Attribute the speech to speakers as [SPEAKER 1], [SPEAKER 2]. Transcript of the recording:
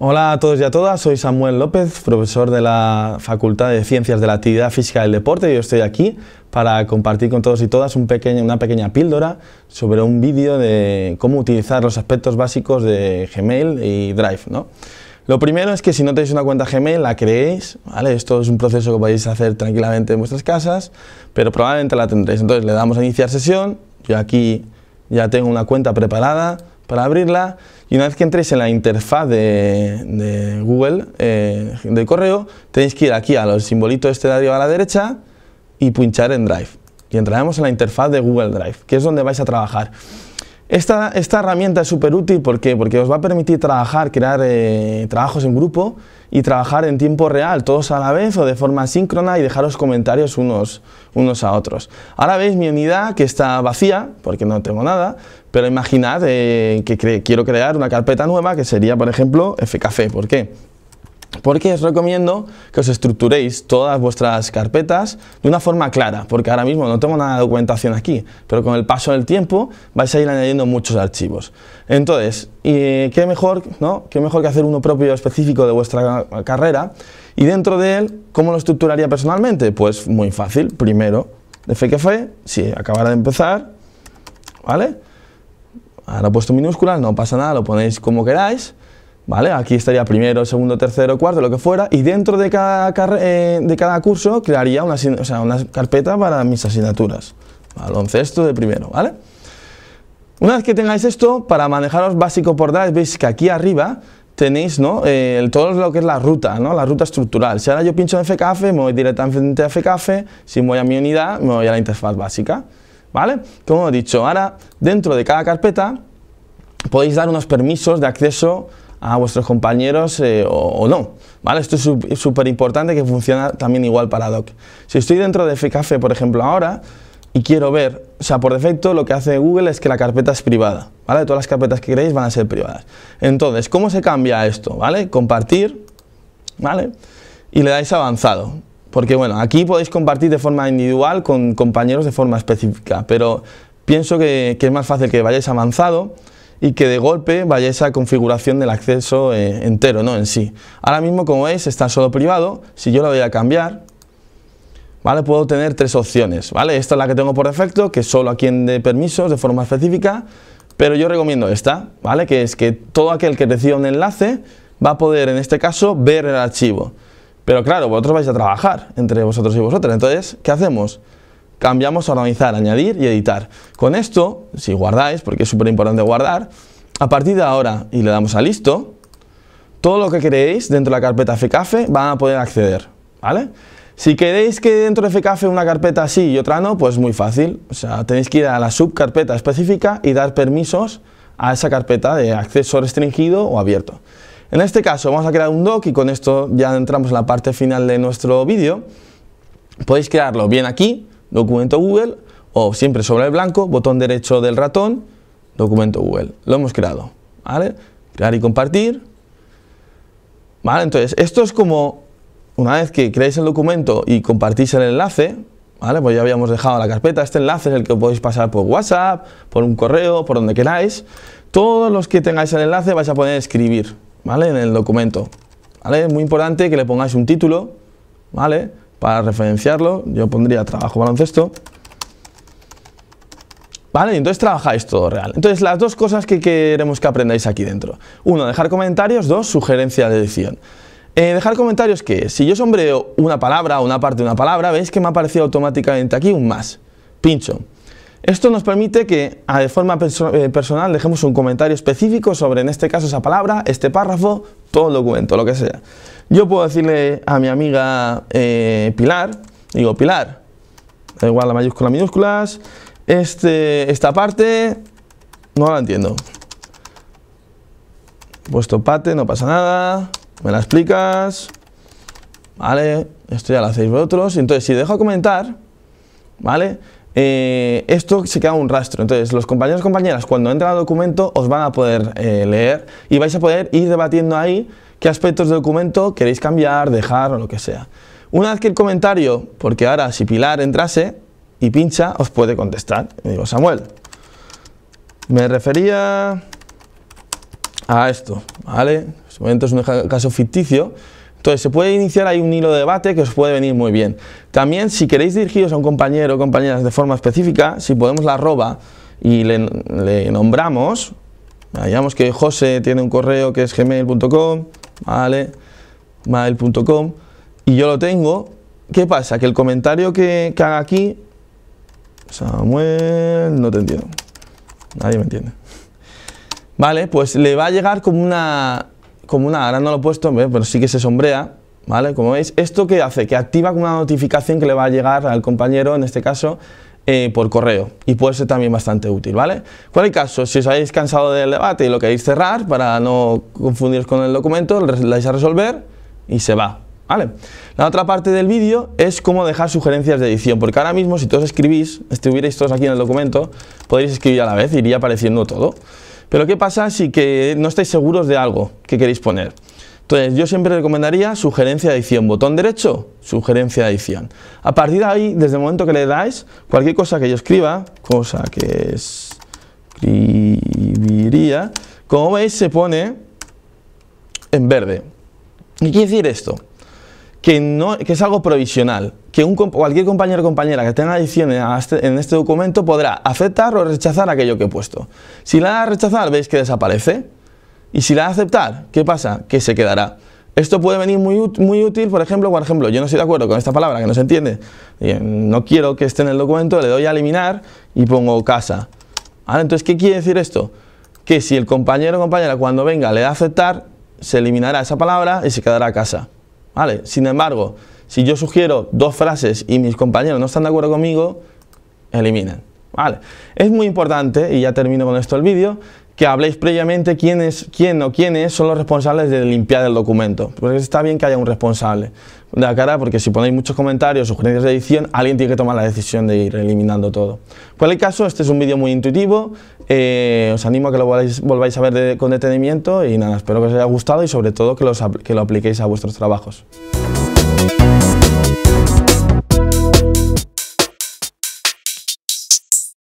[SPEAKER 1] Hola a todos y a todas, soy Samuel López, profesor de la Facultad de Ciencias de la Actividad Física del Deporte y yo estoy aquí para compartir con todos y todas una pequeña píldora sobre un vídeo de cómo utilizar los aspectos básicos de Gmail y Drive. Lo primero es que si no tenéis una cuenta Gmail, la creéis, ¿vale? Esto es un proceso que podéis hacer tranquilamente en vuestras casas, pero probablemente la tendréis. Entonces le damos a iniciar sesión, yo aquí ya tengo una cuenta preparada, para abrirla y una vez que entréis en la interfaz de, Google, eh, de correo, tenéis que ir aquí al simbolito este de arriba a la derecha y pinchar en Drive. Y entraremos en la interfaz de Google Drive, que es donde vais a trabajar. Esta, herramienta es súper útil porque os va a permitir trabajar, crear eh, trabajos en grupo y trabajar en tiempo real, todos a la vez o de forma síncrona y dejaros comentarios unos, a otros. Ahora veis mi unidad que está vacía, porque no tengo nada, pero imaginad eh, que quiero crear una carpeta nueva que sería, por ejemplo, FKC. ¿Por qué? porque os recomiendo que os estructuréis todas vuestras carpetas de una forma clara, porque ahora mismo no tengo nada de documentación aquí, pero con el paso del tiempo vais a ir añadiendo muchos archivos. Entonces, eh, ¿qué mejor, no? ¿Qué mejor que hacer uno propio específico de vuestra carrera? Y dentro de él, ¿cómo lo estructuraría personalmente? Pues muy fácil, primero, de fe que fe, si acabara de empezar, ¿vale? Ahora he puesto minúsculas, no pasa nada, lo ponéis como queráis. Aquí estaría primero, segundo, tercero, cuarto, lo que fuera, y dentro de cada, eh, de cada curso crearía una, carpeta para mis asignaturas, baloncesto de primero, ¿vale? Una vez que tengáis esto, para manejaros básico por drive, veis que aquí arriba tenéis ¿no? Eh, todo lo que es la ruta, ¿no? la ruta estructural. Si ahora yo pincho en FKF, me voy directamente a FKF, si voy a mi unidad, me voy a la interfaz básica. ¿Vale? Como he dicho, ahora dentro de cada carpeta podéis dar unos permisos de acceso a vuestros compañeros eh, o, no. ¿vale? Esto es súper importante que funciona también igual para Doc. Si estoy dentro de FCAFE, por ejemplo, ahora, y quiero ver, o sea, por defecto lo que hace Google es que la carpeta es privada, ¿vale? Todas las carpetas que queréis van a ser privadas. Entonces, ¿cómo se cambia esto? ¿Vale? Compartir, ¿vale? Y le dais avanzado. Porque bueno, aquí podéis compartir de forma individual con compañeros de forma específica, pero pienso que, que es más fácil que vayáis avanzado y que de golpe vaya esa configuración del acceso eh, entero, ¿no? En sí. Ahora mismo, como veis, está solo privado. Si yo lo voy a cambiar, ¿vale? Puedo tener tres opciones, ¿vale? Esta es la que tengo por defecto, que solo a quien de permisos de forma específica, pero yo recomiendo esta, ¿vale? Que es que todo aquel que reciba un enlace va a poder, en este caso, ver el archivo. Pero claro, vosotros vais a trabajar entre vosotros y vosotras, entonces, ¿qué hacemos? cambiamos a organizar, añadir y editar. Con esto, si guardáis, porque es súper importante guardar, a partir de ahora, y le damos a listo, todo lo que creéis dentro de la carpeta fcafe van a poder acceder, ¿vale? Si queréis que dentro de fcafe una carpeta sí y otra no, pues muy fácil. O sea, tenéis que ir a la subcarpeta específica y dar permisos a esa carpeta de acceso restringido o abierto. En este caso vamos a crear un doc y con esto ya entramos en la parte final de nuestro vídeo. Podéis crearlo bien aquí, documento Google o siempre sobre el blanco, botón derecho del ratón, documento Google. Lo hemos creado, ¿vale? Crear y compartir. ¿Vale? Entonces, esto es como una vez que creáis el documento y compartís el enlace, ¿vale? Pues ya habíamos dejado la carpeta, este enlace es el que podéis pasar por WhatsApp, por un correo, por donde queráis. Todos los que tengáis el enlace vais a poder escribir, ¿vale? En el documento, ¿vale? Es muy importante que le pongáis un título, ¿vale? Para referenciarlo, yo pondría trabajo baloncesto. ¿Vale? entonces trabajáis todo real. Entonces, las dos cosas que queremos que aprendáis aquí dentro. Uno, dejar comentarios. Dos, sugerencia de edición. Eh, dejar comentarios que si yo sombreo una palabra, o una parte de una palabra, veis que me ha aparecido automáticamente aquí un más. Pincho. Esto nos permite que ah, de forma eh, personal dejemos un comentario específico sobre, en este caso, esa palabra, este párrafo, todo el documento, lo que sea. Yo puedo decirle a mi amiga eh, Pilar, digo, Pilar, da igual a mayúsculas, minúsculas, este, esta parte no la entiendo. Puesto pate, no pasa nada, me la explicas, ¿vale? Esto ya lo hacéis vosotros. Entonces, si dejo comentar, ¿vale? Eh, esto se queda un rastro. Entonces, los compañeros y compañeras, cuando entran al documento, os van a poder eh, leer y vais a poder ir debatiendo ahí qué aspectos del documento queréis cambiar, dejar o lo que sea. Una vez que el comentario, porque ahora si Pilar entrase y pincha, os puede contestar. digo, Samuel, me refería a esto, ¿vale? Este momento es un caso ficticio. Entonces, se puede iniciar ahí un hilo de debate que os puede venir muy bien. También, si queréis dirigiros a un compañero o compañeras de forma específica, si podemos la arroba y le, le nombramos, digamos que José tiene un correo que es gmail.com, ¿vale? Mail.com y yo lo tengo. ¿Qué pasa? Que el comentario que, haga aquí, Samuel, no te entiendo. Nadie me entiende. Vale, pues le va a llegar como una, como una, ahora no lo he puesto, pero sí que se sombrea, ¿vale? Como veis, ¿esto que hace? Que activa como una notificación que le va a llegar al compañero, en este caso, eh, por correo y puede ser también bastante útil, ¿vale? el caso, si os habéis cansado del debate y lo queréis cerrar para no confundiros con el documento, le vais a resolver y se va, ¿vale? La otra parte del vídeo es cómo dejar sugerencias de edición, porque ahora mismo si todos escribís, estuvierais todos aquí en el documento, podéis escribir a la vez, iría apareciendo todo. Pero ¿qué pasa si que no estáis seguros de algo que queréis poner? Entonces, yo siempre recomendaría sugerencia de edición, botón derecho, sugerencia de edición. A partir de ahí, desde el momento que le dais, cualquier cosa que yo escriba, cosa que escribiría, como veis se pone en verde. ¿Qué quiere decir esto? Que, no, que es algo provisional, que cualquier compañero o compañera que tenga edición este, en este, documento podrá aceptar o rechazar aquello que he puesto. Si la da rechazar, veis que desaparece, y si la da a aceptar, ¿qué pasa? Que se quedará. Esto puede venir muy, muy útil, por ejemplo, por ejemplo, yo no estoy de acuerdo con esta palabra que no se entiende. Eh, no quiero que esté en el documento, le doy a eliminar y pongo casa. entonces, ¿qué quiere decir esto? Que si el compañero o compañera cuando venga le da a aceptar, se eliminará esa palabra y se quedará casa. ¿Vale? Sin embargo, si yo sugiero dos frases y mis compañeros no están de acuerdo conmigo, eliminen. Vale. Es muy importante, y ya termino con esto el vídeo, que habléis previamente quién, es, quién o quiénes son los responsables de limpiar el documento. Porque está bien que haya un responsable de la cara, porque si ponéis muchos comentarios o sugerencias de edición, alguien tiene que tomar la decisión de ir eliminando todo. en cualquier caso, este es un vídeo muy intuitivo, eh, os animo a que lo volváis, a ver con detenimiento y nada, espero que os haya gustado y sobre todo que, que lo apliquéis a vuestros trabajos.